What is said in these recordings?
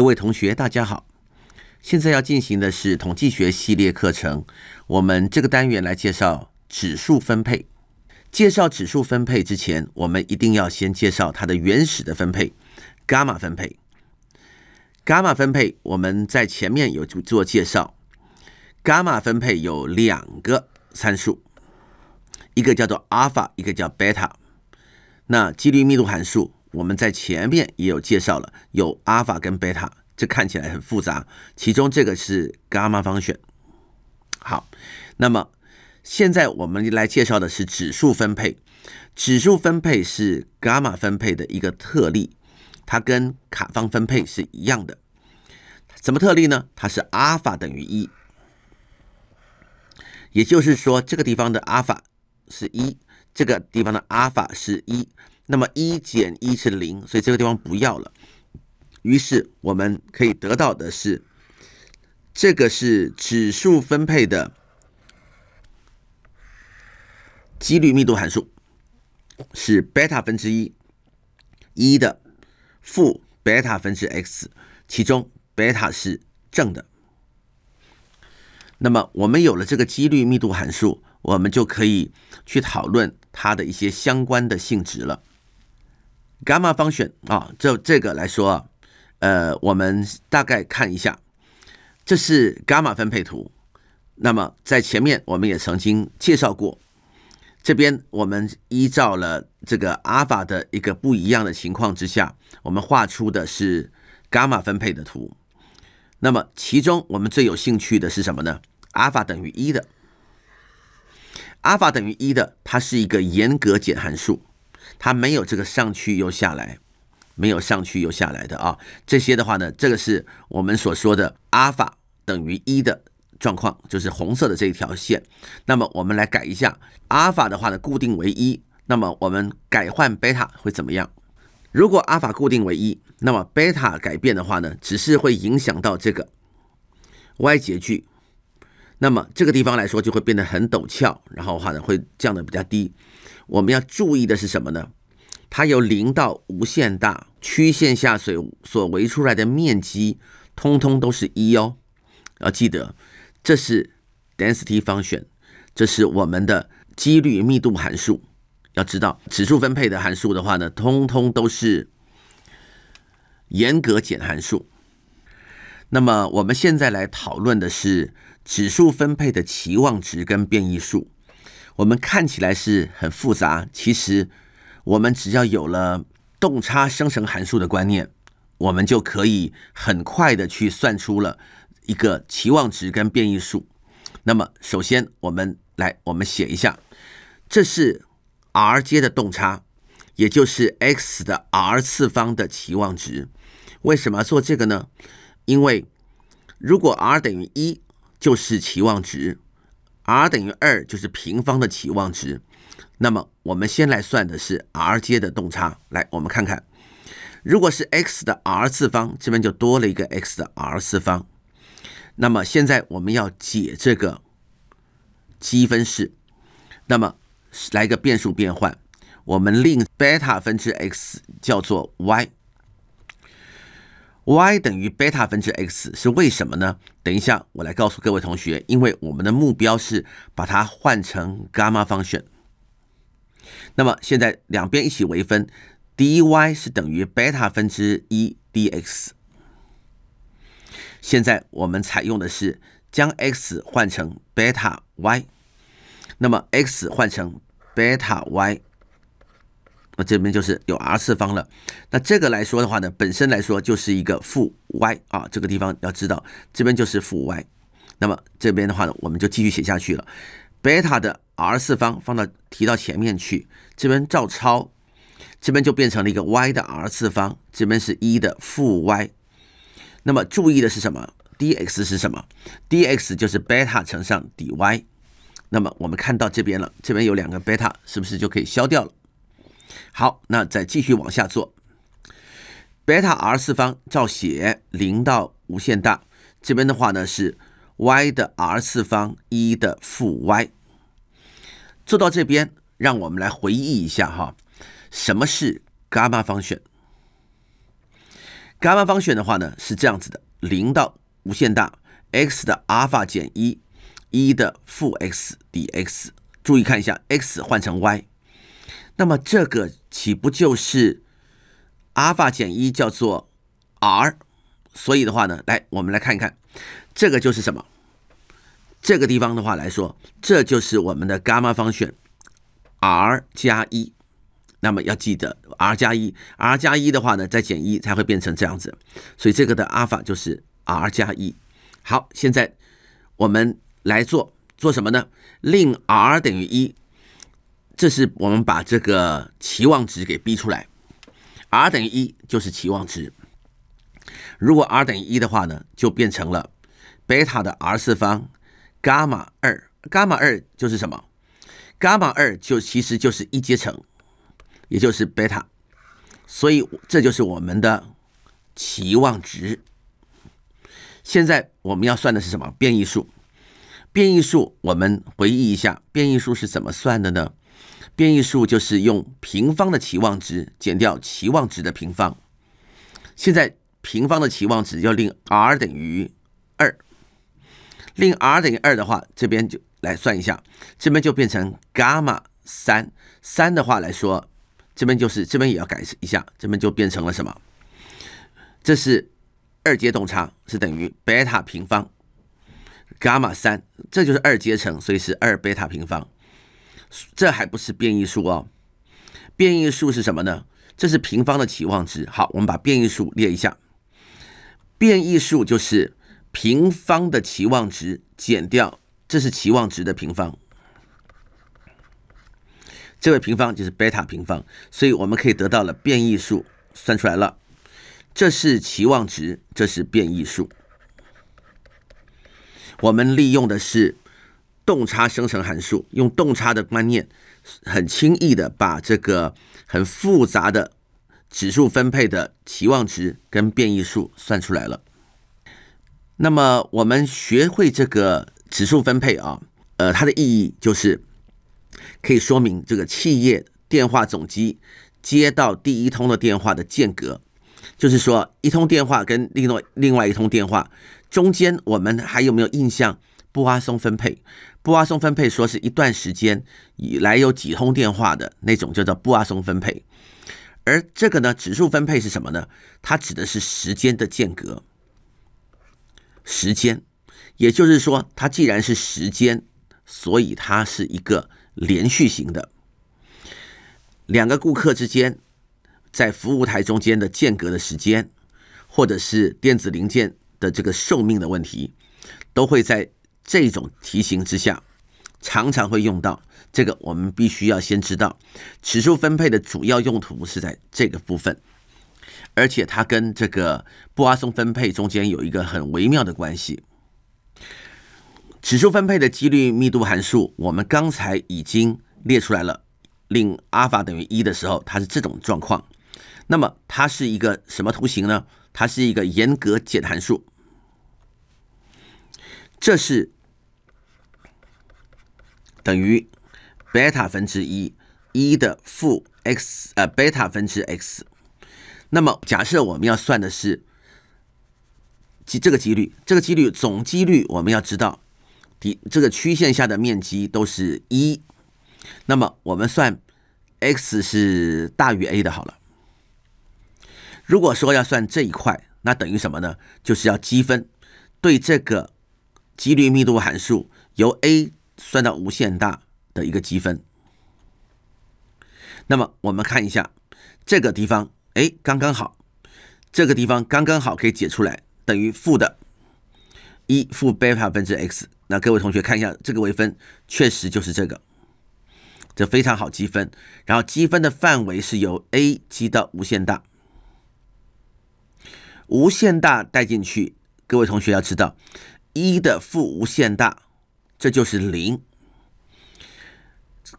各位同学，大家好！现在要进行的是统计学系列课程，我们这个单元来介绍指数分配。介绍指数分配之前，我们一定要先介绍它的原始的分配——伽马分配。伽马分配我们在前面有做介绍。伽马分配有两个参数，一个叫做阿尔法，一个叫贝塔。那几率密度函数。我们在前面也有介绍了，有阿尔法跟贝塔，这看起来很复杂。其中这个是伽马方选，好，那么现在我们来介绍的是指数分配。指数分配是伽马分配的一个特例，它跟卡方分配是一样的。什么特例呢？它是阿尔法等于一，也就是说这个地方的阿尔法是一，这个地方的阿尔法是一。那么一减一是零，所以这个地方不要了。于是我们可以得到的是，这个是指数分配的几率密度函数，是贝塔分之一一的负贝塔分之 x，其中贝塔是正的。那么我们有了这个几率密度函数，我们就可以去讨论它的一些相关的性质了。伽马方选啊，就这个来说，呃，我们大概看一下，这是伽马分配图。那么在前面我们也曾经介绍过，这边我们依照了这个阿尔法的一个不一样的情况之下，我们画出的是伽马分配的图。那么其中我们最有兴趣的是什么呢？阿尔法等于一的，阿尔法等于一的，它是一个严格减函数。它没有这个上去又下来，没有上去又下来的啊。这些的话呢，这个是我们所说的阿尔法等于一的状况，就是红色的这一条线。那么我们来改一下阿尔法的话呢，固定为一。那么我们改换贝塔会怎么样？如果阿尔法固定为一，那么贝塔改变的话呢，只是会影响到这个 y 截距。那么这个地方来说就会变得很陡峭，然后的话呢会降的比较低。我们要注意的是什么呢？它由零到无限大，曲线下水所围出来的面积，通通都是一哦。要记得，这是 density 方选，这是我们的几率密度函数。要知道，指数分配的函数的话呢，通通都是严格减函数。那么，我们现在来讨论的是指数分配的期望值跟变异数。我们看起来是很复杂，其实我们只要有了动差生成函数的观念，我们就可以很快的去算出了一个期望值跟变异数。那么，首先我们来，我们写一下，这是 r 阶的动差，也就是 x 的 r 次方的期望值。为什么做这个呢？因为如果 r 等于一，就是期望值。R 等于二就是平方的期望值，那么我们先来算的是 R 阶的动差。来，我们看看，如果是 x 的 R 次方，这边就多了一个 x 的 R 次方。那么现在我们要解这个积分式，那么来个变数变换，我们令贝塔分之 x 叫做 y。y 等于贝塔分之 x 是为什么呢？等一下，我来告诉各位同学，因为我们的目标是把它换成伽马方选。那么现在两边一起微分，dy 是等于贝塔分之一 dx。现在我们采用的是将 x 换成贝塔 y，那么 x 换成贝塔 y。那这边就是有 r 次方了，那这个来说的话呢，本身来说就是一个负 y 啊，这个地方要知道，这边就是负 y。那么这边的话呢，我们就继续写下去了，贝塔的 r 次方放到提到前面去，这边照抄，这边就变成了一个 y 的 r 次方，这边是一的负 y。那么注意的是什么？dx 是什么？dx 就是贝塔乘上 dy。那么我们看到这边了，这边有两个贝塔，是不是就可以消掉了？好，那再继续往下做，贝塔 r 四方照写，零到无限大。这边的话呢是 y 的 r 次方，一的负 y。做到这边，让我们来回忆一下哈，什么是伽马方选？伽马方选的话呢是这样子的，零到无限大，x 的阿尔法减一，一的负 x dx。注意看一下，x 换成 y。那么这个岂不就是阿尔法减一叫做 r？所以的话呢，来我们来看一看，这个就是什么？这个地方的话来说，这就是我们的伽马方选 r 加一。那么要记得 r 加一，r 加一的话呢，再减一才会变成这样子。所以这个的阿尔法就是 r 加一。好，现在我们来做做什么呢？令 r 等于一。这是我们把这个期望值给逼出来，R 等于一就是期望值。如果 R 等于一的话呢，就变成了贝塔的 R 次方，伽马二，伽马二就是什么？伽马二就其实就是一阶乘，也就是贝塔。所以这就是我们的期望值。现在我们要算的是什么？变异数。变异数，我们回忆一下，变异数是怎么算的呢？变异数就是用平方的期望值减掉期望值的平方。现在平方的期望值要令 r 等于二，令 r 等于二的话，这边就来算一下，这边就变成伽马三三的话来说，这边就是这边也要改一下，这边就变成了什么？这是二阶动差是等于贝塔平方伽马三，这就是二阶乘，所以是二贝塔平方。这还不是变异数哦，变异数是什么呢？这是平方的期望值。好，我们把变异数列一下，变异数就是平方的期望值减掉，这是期望值的平方，这位平方就是贝塔平方，所以我们可以得到了变异数算出来了，这是期望值，这是变异数，我们利用的是。动差生成函数用动差的观念，很轻易的把这个很复杂的指数分配的期望值跟变异数算出来了。那么我们学会这个指数分配啊，呃，它的意义就是可以说明这个企业电话总机接到第一通的电话的间隔，就是说一通电话跟另外另外一通电话中间我们还有没有印象？布阿松分配，布阿松分配说是一段时间以来有几通电话的那种，叫做布阿松分配。而这个呢，指数分配是什么呢？它指的是时间的间隔，时间，也就是说，它既然是时间，所以它是一个连续型的。两个顾客之间在服务台中间的间隔的时间，或者是电子零件的这个寿命的问题，都会在。这种题型之下，常常会用到这个，我们必须要先知道指数分配的主要用途是在这个部分，而且它跟这个布阿松分配中间有一个很微妙的关系。指数分配的几率密度函数，我们刚才已经列出来了。令阿尔法等于一的时候，它是这种状况。那么它是一个什么图形呢？它是一个严格减函数。这是。等于贝塔分之一一的负 x 呃贝塔分之 x。那么假设我们要算的是，这这个几率，这个几率总几率我们要知道，底这个曲线下的面积都是一。那么我们算 x 是大于 a 的，好了。如果说要算这一块，那等于什么呢？就是要积分，对这个几率密度函数由 a。算到无限大的一个积分，那么我们看一下这个地方，哎，刚刚好，这个地方刚刚好可以解出来，等于负的一负贝塔分之 x。那各位同学看一下这个微分，确实就是这个，这非常好积分。然后积分的范围是由 a 积到无限大，无限大带进去，各位同学要知道一的负无限大。这就是零，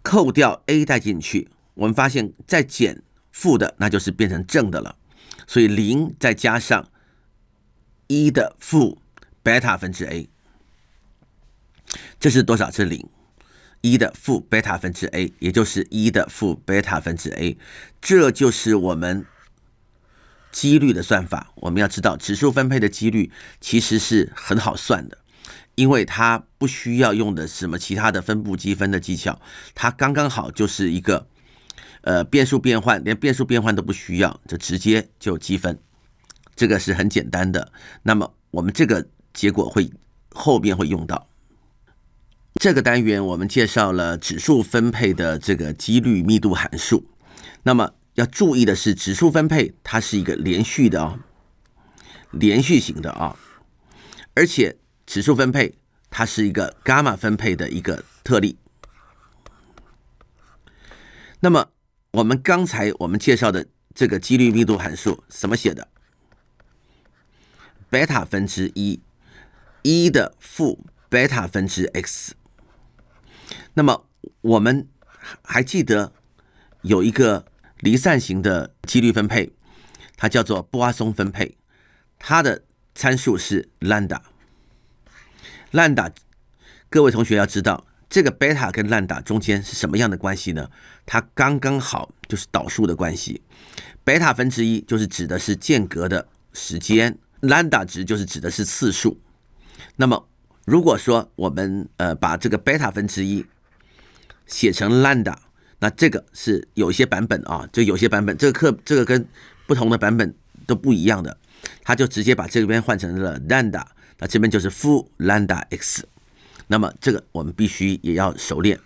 扣掉 a 带进去，我们发现再减负的，那就是变成正的了。所以零再加上一的负贝塔分之 a，这是多少？是零。一的负贝塔分之 a，也就是一的负贝塔分之 a，这就是我们几率的算法。我们要知道指数分配的几率其实是很好算的。因为它不需要用的什么其他的分布积分的技巧，它刚刚好就是一个呃变数变换，连变数变换都不需要，就直接就积分，这个是很简单的。那么我们这个结果会后边会用到。这个单元我们介绍了指数分配的这个几率密度函数。那么要注意的是，指数分配它是一个连续的啊，连续型的啊，而且。指数分配，它是一个伽马分配的一个特例。那么，我们刚才我们介绍的这个几率密度函数怎么写的？贝塔分之一，一的负贝塔分之 x。那么我们还记得有一个离散型的几率分配，它叫做阿松分配，它的参数是兰达。lambda，各位同学要知道这个贝塔跟 lambda 中间是什么样的关系呢？它刚刚好就是导数的关系，贝塔分之一就是指的是间隔的时间，d a 值就是指的是次数。那么如果说我们呃把这个贝塔分之一写成 lambda，那这个是有一些版本啊，就有些版本这个课这个跟不同的版本都不一样的，他就直接把这边换成了 lambda。那这边就是负兰达 x，那么这个我们必须也要熟练。